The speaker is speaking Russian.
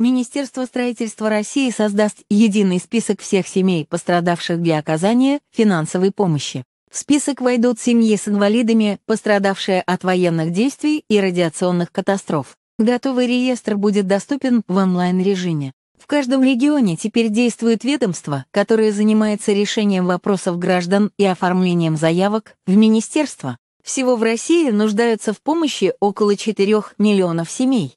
Министерство строительства России создаст единый список всех семей, пострадавших для оказания финансовой помощи. В список войдут семьи с инвалидами, пострадавшие от военных действий и радиационных катастроф. Готовый реестр будет доступен в онлайн-режиме. В каждом регионе теперь действует ведомство, которое занимается решением вопросов граждан и оформлением заявок в министерство. Всего в России нуждаются в помощи около 4 миллионов семей.